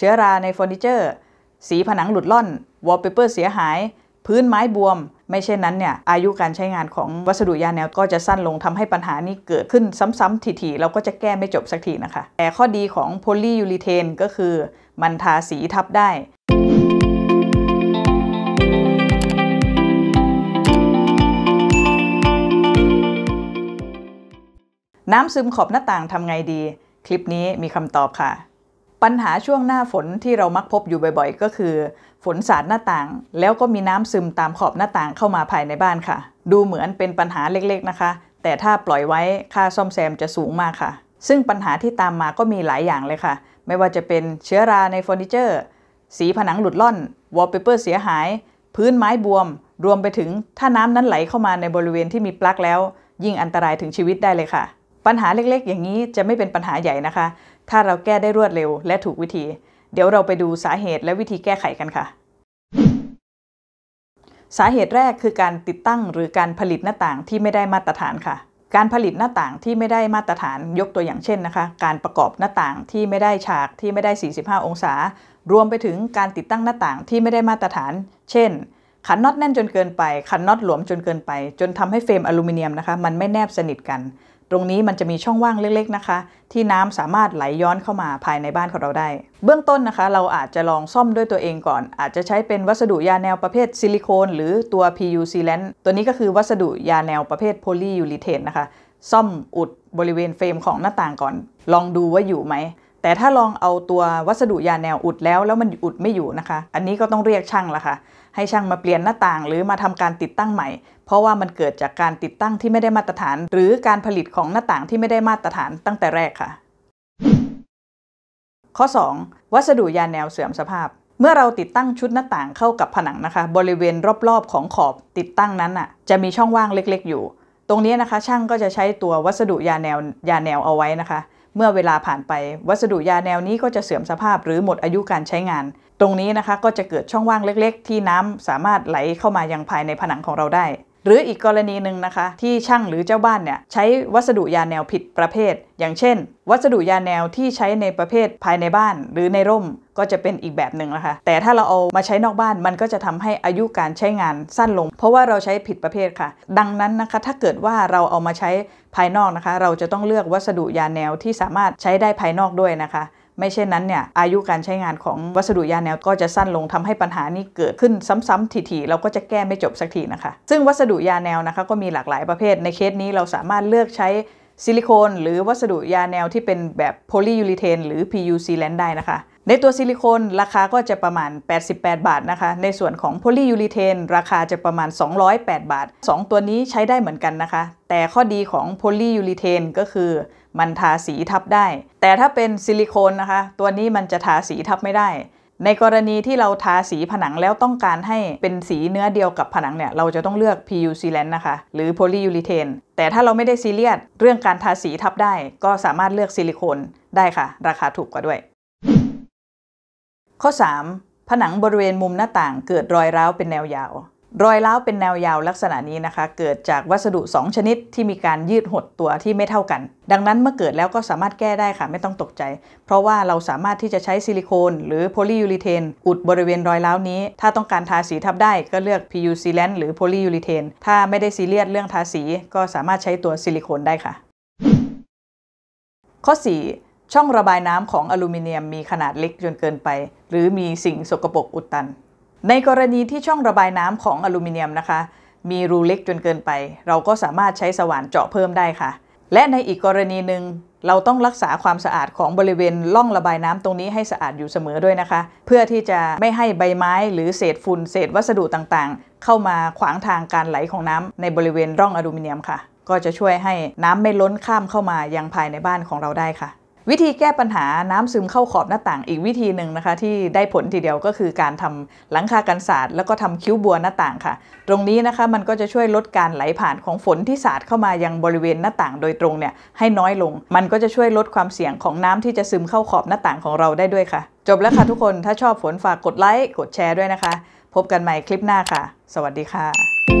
ชื้อราในเฟอร์นิเจอร์ สีผนังหลุดล่อน วอลเปเปอร์เสียหาย พื้นไม้บวม ไม่เช่นนั้นเนี่ยอายุการใช้งานของวัสดุยาแนวก็จะสั้นลงทำให้ปัญหานี้เกิดขึ้นซ้ำๆทีๆเราก็จะแก้ไม่จบสักทีนะคะ แต่ข้อดีของโพลียูรีเทนก็คือมันทาสีทับได้ น้ำซึมขอบหน้าต่างทำไงดี คลิปนี้มีคำตอบค่ะปัญหาช่วงหน้าฝนที่เรามักพบอยู่บ่อยๆก็คือฝนสาดหน้าต่าง แล้วก็มีน้ำซึมตามขอบหน้าต่างเข้ามาภายในบ้านค่ะ ดูเหมือนเป็นปัญหาเล็กๆนะคะ แต่ถ้าปล่อยไว้ค่าซ่อมแซมจะสูงมากค่ะ ซึ่งปัญหาที่ตามมาก็มีหลายอย่างเลยค่ะ ไม่ว่าจะเป็นเชื้อราในเฟอร์นิเจอร์ สีผนังหลุดล่อนวอลเปเปอร์เสียหาย พื้นไม้บวม รวมไปถึงถ้าน้ำนั้นไหลเข้ามาในบริเวณที่มีปลั๊กแล้ว ยิ่งอันตรายถึงชีวิตได้เลยค่ะปัญหาเล็กๆ อย่างนี้จะไม่เป็นปัญหาใหญ่นะคะ ถ้าเราแก้ได้รวดเร็วและถูกวิธี เดี๋ยวเราไปดูสาเหตุและวิธีแก้ไขกันค่ะ สาเหตุแรกคือการติดตั้งหรือการผลิตหน้าต่างที่ไม่ได้มาตรฐานค่ะ การผลิตหน้าต่างที่ไม่ได้มาตรฐานยกตัวอย่างเช่นนะคะ การประกอบหน้าต่างที่ไม่ได้ฉากที่ไม่ได้ 45 องศา รวมไปถึงการติดตั้งหน้าต่างที่ไม่ได้มาตรฐาน เช่น ขันน็อตแน่นจนเกินไป ขันน็อตหลวมจนเกินไป จนทำให้เฟรมอลูมิเนียมนะคะ มันไม่แนบสนิทกันตรงนี้มันจะมีช่องว่างเล็กๆ นะคะ ที่น้ำสามารถไหลย้อนเข้ามาภายในบ้านของเราได้ เบื้องต้นนะคะเราอาจจะลองซ่อมด้วยตัวเองก่อน อาจจะใช้เป็นวัสดุยาแนวประเภทซิลิโคนหรือตัว PU c l ล n ตัวนี้ก็คือวัสดุยาแนวประเภทโพลียูรีเทนนะคะ ซ่อมอุดบริเวณเฟรมของหน้าต่างก่อน ลองดูว่าอยู่ไหมแต่ถ้าลองเอาตัววัสดุยาแนวอุดแล้ว แล้วมันอุดไม่อยู่นะคะ อันนี้ก็ต้องเรียกช่างละค่ะ ให้ช่างมาเปลี่ยนหน้าต่างหรือมาทำการติดตั้งใหม่ เพราะว่ามันเกิดจากการติดตั้งที่ไม่ได้มาตรฐาน หรือการผลิตของหน้าต่างที่ไม่ได้มาตรฐานตั้งแต่แรกค่ะ ข้อ 2 วัสดุยาแนวเสื่อมสภาพ เมื่อเราติดตั้งชุดหน้าต่างเข้ากับผนังนะคะ บริเวณรอบๆของขอบติดตั้งนั้นอ่ะจะมีช่องว่างเล็ก ๆอยู่ ตรงนี้นะคะ ช่างก็จะใช้ตัววัสดุยาแนวยาแนวเอาไว้นะคะเมื่อเวลาผ่านไป วัสดุยาแนวนี้ก็จะเสื่อมสภาพหรือหมดอายุการใช้งาน ตรงนี้นะคะก็จะเกิดช่องว่างเล็กๆที่น้ำสามารถไหลเข้ามายังภายในผนังของเราได้หรืออีกกรณีหนึ่งนะคะ ที่ช่างหรือเจ้าบ้านเนี่ยใช้วัสดุยาแนวผิดประเภท อย่างเช่น วัสดุยาแนวที่ใช้ในประเภทภายในบ้าน หรือในร่มก็จะเป็นอีกแบบหนึ่งนะคะ แต่ถ้าเราเอามาใช้นอกบ้านมันก็จะทำให้อายุการใช้งานสั้นลง เพราะว่าเราใช้ผิดประเภทค่ะ ดังนั้นนะคะ ถ้าเกิดว่าเราเอามาใช้ภายนอกนะคะ เราจะต้องเลือกวัสดุยาแนวที่สามารถใช้ได้ภายนอกด้วยนะคะไม่เช่นนั้นเนี่ยอายุการใช้งานของวัสดุยาแนวก็จะสั้นลงทำให้ปัญหานี้เกิดขึ้นซ้ำๆทีๆเราก็จะแก้ไม่จบสักทีนะคะ ซึ่งวัสดุยาแนวนะคะก็มีหลากหลายประเภทในเคสนี้เราสามารถเลือกใช้ซิลิโคนหรือวัสดุยาแนวที่เป็นแบบโพลียูริเทนหรือ PU ซีแลนได้นะคะในตัวซิลิโคนราคาก็จะประมาณ 88 บาทนะคะ ในส่วนของโพลียูรีเทนราคาจะประมาณ 208 บาท 2 ตัวนี้ใช้ได้เหมือนกันนะคะ แต่ข้อดีของโพลียูรีเทนก็คือ มันทาสีทับได้ แต่ถ้าเป็นซิลิโคนนะคะ ตัวนี้มันจะทาสีทับไม่ได้ ในกรณีที่เราทาสีผนังแล้วต้องการให้เป็นสีเนื้อเดียวกับผนังเนี่ยเราจะต้องเลือก PU sealant นะคะหรือโพล u ยูร h เทน แต่ถ้าเราไม่ได้ซีเรียสเรื่องการทาสีทับได้ ก็สามารถเลือกซิลิโคนได้ค่ะ ราคาถูกกว่าด้วยข้อ 3. ผนังบริเวณมุมหน้าต่าง เกิดรอยร้าวเป็นแนวยาว รอยร้าวเป็นแนวยาวลักษณะนี้นะคะ เกิดจากวัสดุ 2 ชนิดที่มีการยืดหดตัวที่ไม่เท่ากัน ดังนั้นเมื่อเกิดแล้วก็สามารถแก้ได้ค่ะไม่ต้องตกใจ เพราะว่าเราสามารถที่จะใช้ซิลิโคน หรือโพลียูรีเทนอุดบริเวณรอยร้าวนี้ ถ้าต้องการทาสีทับได้ก็เลือก PU ซีแลนหรือโพลียูรีเทนถ้าไม่ได้ซีเรียสเรื่องทาสีก็สามารถใช้ตัวซิลิโคนได้ค่ะ ข้อ 4ช่องระบายน้ำของอลูมิเนียมมีขนาดเล็กจนเกินไป หรือมีสิ่งสกปรกอุดตัน ในกรณีที่ช่องระบายน้ำของอลูมิเนียมนะคะ มีรูเล็กจนเกินไป เราก็สามารถใช้สว่านเจาะเพิ่มได้ค่ะ และในอีกกรณีหนึ่ง เราต้องรักษาความสะอาดของบริเวณล่องระบายน้ำตรงนี้ให้สะอาดอยู่เสมอด้วยนะคะ เพื่อที่จะไม่ให้ใบไม้ หรือเศษฝุ่นเศษวัสดุต่าง ๆ เข้ามาขวางทางการไหลของน้ำ ในบริเวณร่องอลูมิเนียมค่ะ ก็จะช่วยให้น้ำไม่ล้นข้ามเข้ามายังภายในบ้านของเราได้ค่ะวิธีแก้ปัญหาน้ำซึมเข้าขอบหน้าต่างอีกวิธีหนึ่งนะคะ ที่ได้ผลทีเดียวก็คือการทำหลังคากันสาดแล้วก็ทำคิ้วบัวหน้าต่างค่ะ ตรงนี้นะคะมันก็จะช่วยลดการไหลผ่านของฝนที่สาดเข้ามายังบริเวณหน้าต่าง โดยตรงเนี่ยให้น้อยลง มันก็จะช่วยลดความเสี่ยงของน้ำที่จะซึมเข้าขอบหน้าต่างของเราได้ด้วยค่ะ จบแล้วค่ะทุกคนถ้าชอบฝนฝากกดไลค์กดแชร์ด้วยนะคะ พบกันใหม่คลิปหน้าค่ะ สวัสดีค่ะ